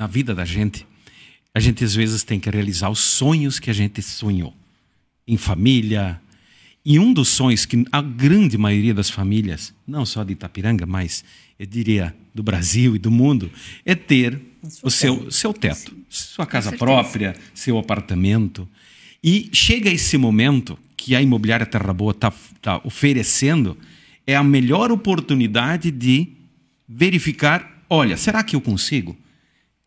na vida da gente, a gente às vezes tem que realizar os sonhos que a gente sonhou em família. E um dos sonhos que a grande maioria das famílias, não só de Itapiranga, mas eu diria do Brasil e do mundo, é ter o seu, teto. seu teto, sua casa própria, seu apartamento. E chega esse momento que a imobiliária Terra Boa está tá oferecendo, é a melhor oportunidade de verificar: olha, será que eu consigo?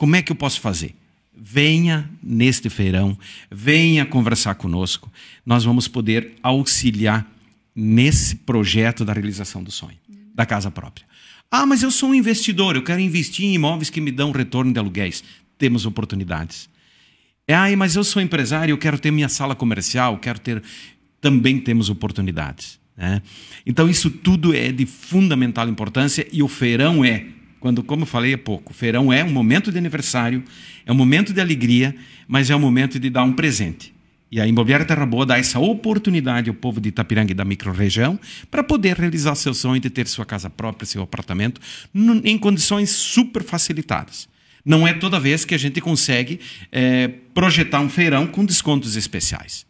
Como é que eu posso fazer? Venha neste feirão, venha conversar conosco. Nós vamos poder auxiliar nesse projeto da realização do sonho, da casa própria. Ah, mas eu sou um investidor, eu quero investir em imóveis que me dão retorno de aluguéis. Temos oportunidades. Ah, mas eu sou empresário, eu quero ter minha sala comercial, quero ter. Também temos oportunidades. Né? Então, isso tudo é de fundamental importância e o feirão é quando, como falei há pouco, o feirão é um momento de aniversário, é um momento de alegria, mas é um momento de dar um presente. E a Imobiliária Terra Boa dá essa oportunidade ao povo de Itapiranga e da microrregião para poder realizar seu sonho de ter sua casa própria, seu apartamento, em condições super facilitadas. Não é toda vez que a gente consegue é, projetar um feirão com descontos especiais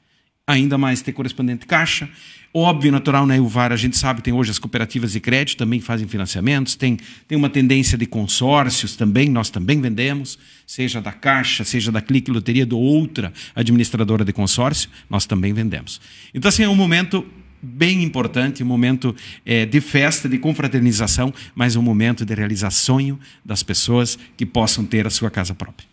ainda mais ter correspondente caixa. Óbvio, natural, né? O VAR, a gente sabe, tem hoje as cooperativas de crédito também fazem financiamentos, tem, tem uma tendência de consórcios também, nós também vendemos, seja da Caixa, seja da Clique Loteria, do outra administradora de consórcio, nós também vendemos. Então, assim, é um momento bem importante, um momento é, de festa, de confraternização, mas um momento de realizar sonho das pessoas que possam ter a sua casa própria.